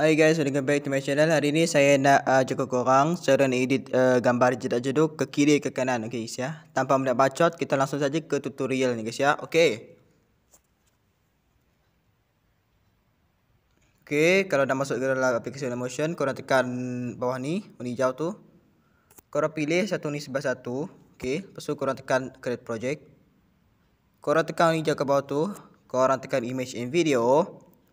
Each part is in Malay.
Hi guys, welcome back to my channel. Hari ni saya nak uh, jumpa korang cara nak edit uh, gambar jedak jeduk ke kiri ke kanan. Okay guys ya. Tanpa banyak bacot, kita langsung saja ke tutorial ni guys ya. Okay. Okay, kalau dah masuk ke dalam aplikasi Lumotion, korang tekan bawah ni, warna hijau tu. Korang pilih satu ni sebelah satu. Okay, lepas tu korang tekan create project. Korang tekan warna hijau ke bawah tu. Korang tekan image and video.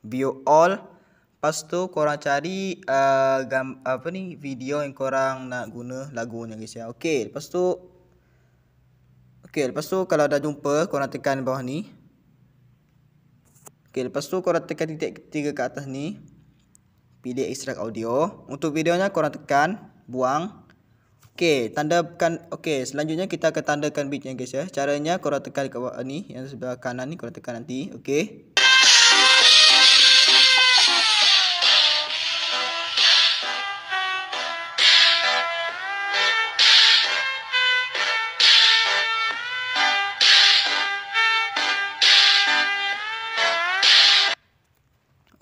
View all. Lepas tu korang cari uh, gam, apa ni video yang korang nak guna lagunya guys ya. Okey, lepas tu Okey, lepas tu kalau dah jumpa korang tekan bawah ni. Okey, lepas tu korang tekan titik tiga ke atas ni. Pilih extract audio. Untuk videonya korang tekan buang. Okey, tandakan okey, selanjutnya kita akan tandakan beatnya guys ya. Caranya korang tekan dekat bawah ni yang sebelah kanan ni korang tekan nanti. Okey.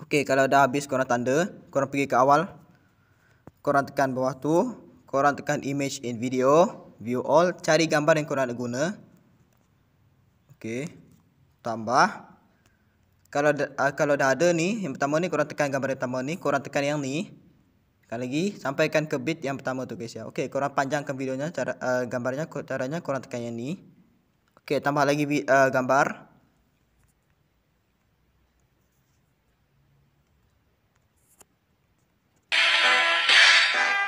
Okey, kalau dah habis korang tanda, korang pergi ke awal. Korang tekan bawah tu, korang tekan image in video, view all, cari gambar yang korang nak guna. Okey. Tambah. Kalau uh, kalau dah ada ni, yang pertama ni korang tekan gambar yang pertama ni, korang tekan yang ni. Sekali lagi, sampaikan ke bit yang pertama tu guys ya. Okey, korang panjangkan videonya cara uh, gambarnya, caranya korang tekan yang ni. Okey, tambah lagi uh, gambar. gambar.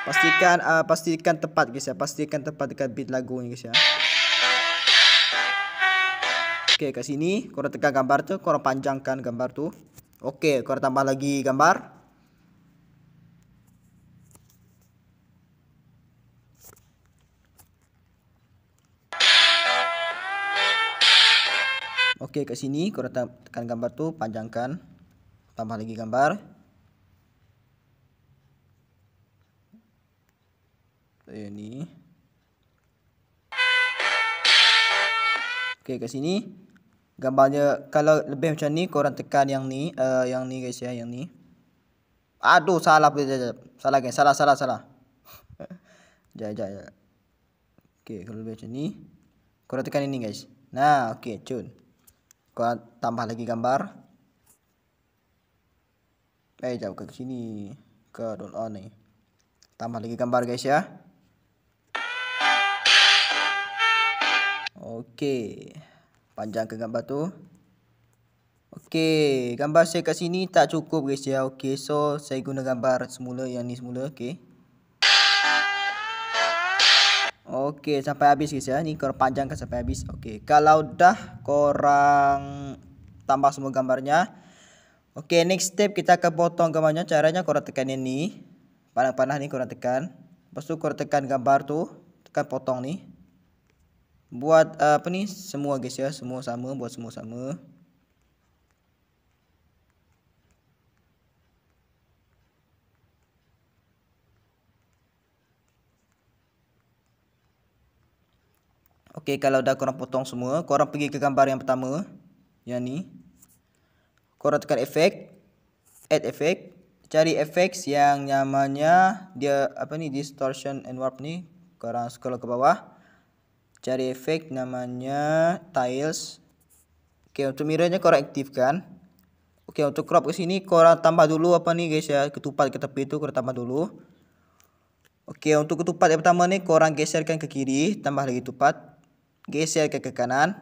Pastikan uh, pastikan tepat guys ya. Pastikan tepat dekat beat lagu ni guys ya. Okey, kat sini korang tekan gambar tu, korang panjangkan gambar tu. Okey, korang tambah lagi gambar. Okey, kat sini korang tekan gambar tu, panjangkan. Tambah lagi gambar. Okey kat sini gambarnya kalau lebih macam ni korang tekan yang ni uh, yang ni guys ya yang ni. Aduh salah pula Salah guys, salah salah salah. jaya jaya. Okey kalau lebih macam ni korang tekan ini guys. Nah, okey, cun. Korang tambah lagi gambar. Eh, jap ke sini ke don't on ni. Tambah lagi gambar guys ya. Okey. Panjang ke gambar tu? Okey, gambar saya kat sini tak cukup guys ya. Okey, so saya guna gambar semula yang ni semula, okey. Okey, sampai habis guys ya. Ni korang panjangkan sampai habis. Okey, kalau dah korang tambah semua gambarnya. Okey, next step kita akan potong gambarnya. Caranya korang tekan yang ni. Panah-panah ni korang tekan. Lepas tu korang tekan gambar tu. Tekan potong ni buat uh, apa ni semua guys ya semua sama buat semua sama Okey kalau dah korang potong semua korang pergi ke gambar yang pertama yang ni korang tekan efek add effect cari efek yang namanya dia apa ni distortion and warp ni korang scroll ke bawah cari efek namanya tiles oke untuk mirrornya kau aktifkan oke untuk crop ke sini kau tambah dulu apa nih guys ya ketupat ke tepi itu kau tambah dulu oke untuk ketupat yang pertama nih kau orang geserkan ke kiri tambah lagi tupat geser ke, ke kanan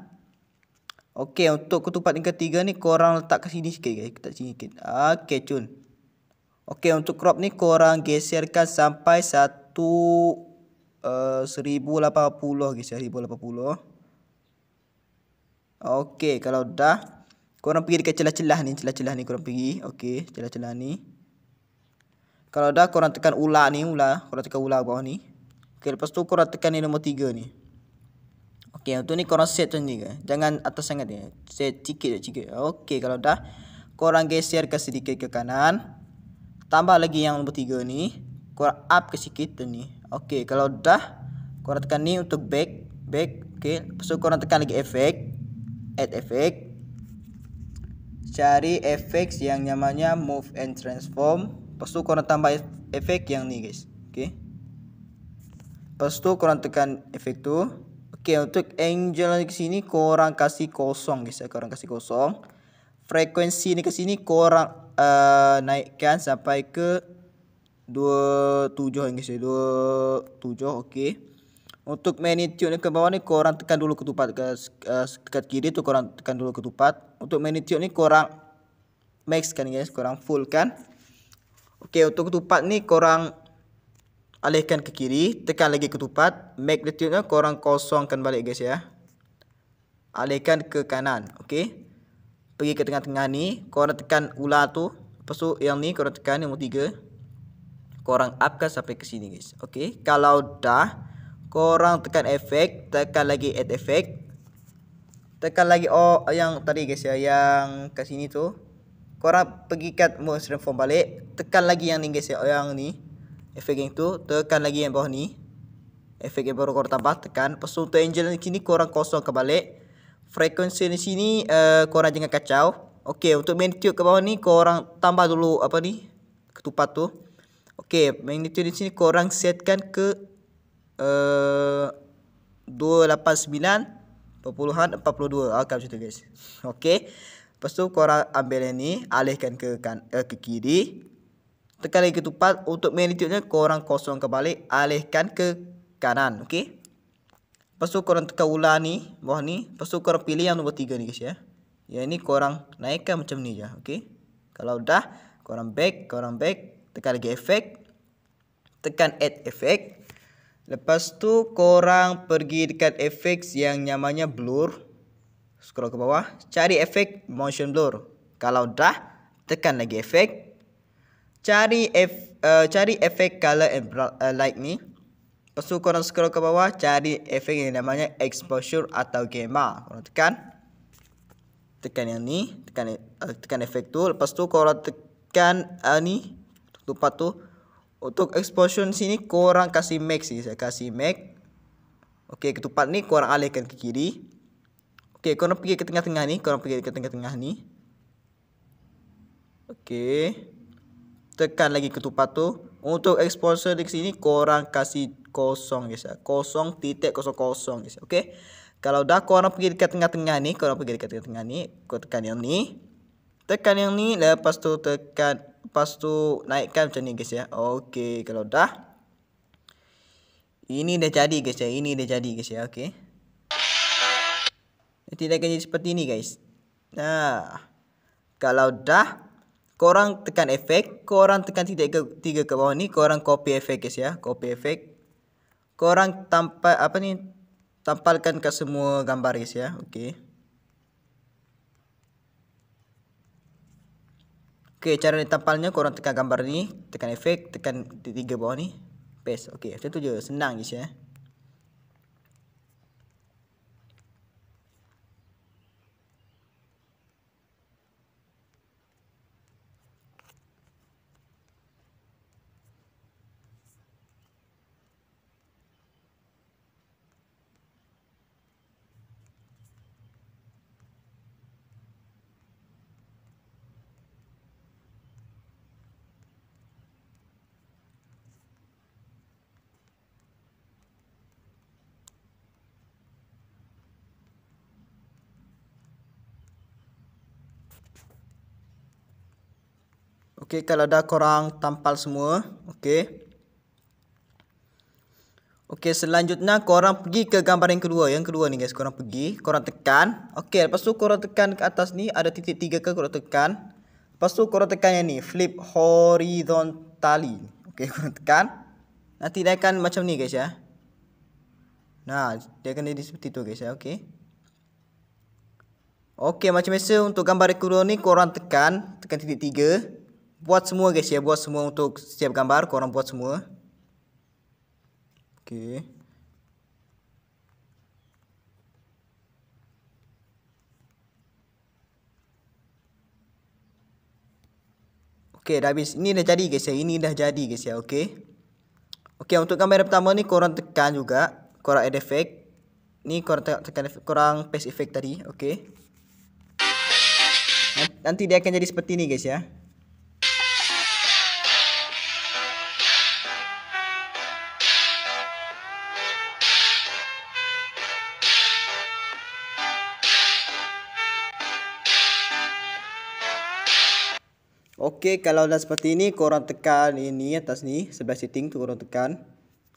oke untuk ketupat yang ketiga nih kau orang letak ke sini sikit guys letak sini sikit oke cun oke untuk crop nih kau orang geserkan sampai satu Eh, uh, 1080 guys 1080 ya, okey kalau dah korang pergi dekat celah-celah ni celah-celah ni korang pergi okey celah-celah ni kalau dah korang tekan ular ni ular korang tekan ular bawah ni okey lepas tu korang tekan ni nombor 3 ni okey untuk ni korang set macam ni ke jangan atas sangat ni set sikit sikit okey kalau dah korang geser ke sedikit ke kanan tambah lagi yang nombor 3 ni core up ke sikit tu ni. Okey, kalau dah korang tekan ni untuk back, back. Okey, lepas tu korang tekan lagi efek, add efek. Cari efek yang namanya move and transform. Lepas tu korang tambah efek yang ni guys. Okey. Lepas tu korang tekan efek tu. Okey, untuk angle ke sini korang kasih kosong guys. Korang kasih kosong. Frekuensi ni ke sini korang uh, eh, naikkan sampai ke 27 yang saya 27 okey untuk magnitude ni ke bawah ni korang tekan dulu ketupat ke uh, dekat kiri tu korang tekan dulu ketupat untuk magnitude ni korang max kan guys korang full kan okey untuk ketupat ni korang alihkan ke kiri tekan lagi ketupat magnitude nya korang kosongkan balik guys ya alihkan ke kanan okey pergi ke tengah-tengah ni korang tekan ular tu lepas tu yang ni korang tekan yang nombor 3 korang upkan sampai ke sini guys. Okey, kalau dah korang tekan efek, tekan lagi add effect. Tekan lagi oh yang tadi guys ya, yang ke sini tu. Korang pergi kat mode form balik, tekan lagi yang ni guys ya, yang ni. Efek yang tu, tekan lagi yang bawah ni. Efek yang baru korang tambah, tekan. untuk angel di sini korang kosong ke balik. Frekuensi di sini uh, korang jangan kacau. Okey, untuk main tube ke bawah ni korang tambah dulu apa ni? Ketupat tu. Okey, magnitude di sini korang setkan ke uh, 289 20 42. Ah, macam tu guys. Okey. Lepas tu korang ambil yang ni, alihkan ke kan, uh, ke kiri. Tekan lagi ketupat untuk magnitude-nya korang kosong kembali, alihkan ke kanan, okey. Lepas tu korang tekan ular ni, bawah ni. Lepas tu korang pilih yang nombor tiga ni guys ya. Yang ni korang naikkan macam ni je, okey. Kalau dah, korang back, korang back, tekan lagi efek tekan add efek lepas tu korang pergi dekat efek yang namanya blur scroll ke bawah cari efek motion blur kalau dah tekan lagi efek cari ef, uh, cari efek color and uh, light ni lepas tu korang scroll ke bawah cari efek yang namanya exposure atau gamma korang tekan tekan yang ni tekan uh, tekan efek tu lepas tu korang tekan uh, ni lupa tu untuk exposure sini korang kasih max ni saya kasih max okey ketupat ni korang alihkan ke kiri okey korang pergi ke tengah-tengah ni korang pergi ke tengah-tengah ni okey tekan lagi ketupat tu untuk exposure di sini korang kasih kosong guys ya kosong titik kosong kosong guys okey kalau dah korang pergi dekat tengah-tengah ni korang pergi dekat tengah-tengah ni korang tekan yang ni tekan yang ni lepas tu tekan Lepas tu naikkan macam ni guys ya. Okey, kalau dah. Ini dah jadi guys ya. Ini dah jadi guys ya. Okey. Nanti dia akan jadi seperti ini guys. Nah. Kalau dah korang tekan efek, korang tekan titik ke tiga ke bawah ni, korang copy efek guys ya. Copy efek. Korang tampal apa ni? Tampalkan ke semua gambar guys ya. Okey. Okey, cara ni tampalnya korang tekan gambar ni, tekan efek, tekan titik tiga bawah ni. Paste. Okey, macam tu je. Senang je, eh. Okey, kalau dah korang tampal semua, okey. Okey, selanjutnya korang pergi ke gambar yang kedua. Yang kedua ni guys, korang pergi, korang tekan. Okey, lepas tu korang tekan ke atas ni ada titik tiga ke korang tekan. Lepas tu korang tekan yang ni, flip horizontally. Okey, korang tekan. Nanti dia akan macam ni guys ya. Nah, dia akan jadi seperti tu guys ya, okey. Okey, macam biasa untuk gambar yang kedua ni korang tekan, tekan titik tiga buat semua guys ya buat semua untuk setiap gambar korang buat semua oke okay. Oke, okay, dah habis. Ini dah jadi guys ya. Ini dah jadi guys ya. Oke. Okay. Oke, okay, untuk gambar pertama ni korang tekan juga. Korang add effect. Ni korang tekan effect. Korang paste effect tadi. Oke. Okay. Nanti dia akan jadi seperti ini guys ya. Oke. Okey, kalau dah seperti ini, korang tekan ini atas ni, sebelah setting tu korang tekan.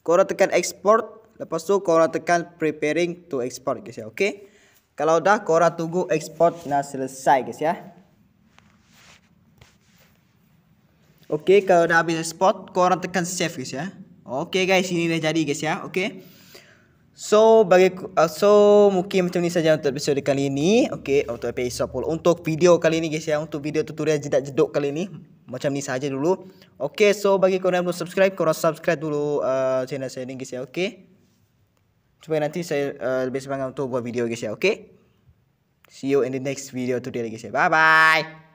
Korang tekan export, lepas tu korang tekan preparing to export guys ya. Okey. Kalau dah korang tunggu export dah selesai guys ya. Okey, kalau dah habis export, korang tekan save guys ya. Okey guys, ini dah jadi guys ya. Okey. So bagi uh, so mungkin macam ni saja untuk episod kali ini. Okey, untuk episod pula untuk video kali ini guys ya, untuk video tutorial jedak jeduk kali ini. Macam ni saja dulu. Okey, so bagi korang yang belum subscribe, korang subscribe dulu uh, channel saya ni guys ya. Okey. Supaya nanti saya uh, lebih semangat untuk buat video guys ya. Okey. See you in the next video tutorial guys ya. Bye bye.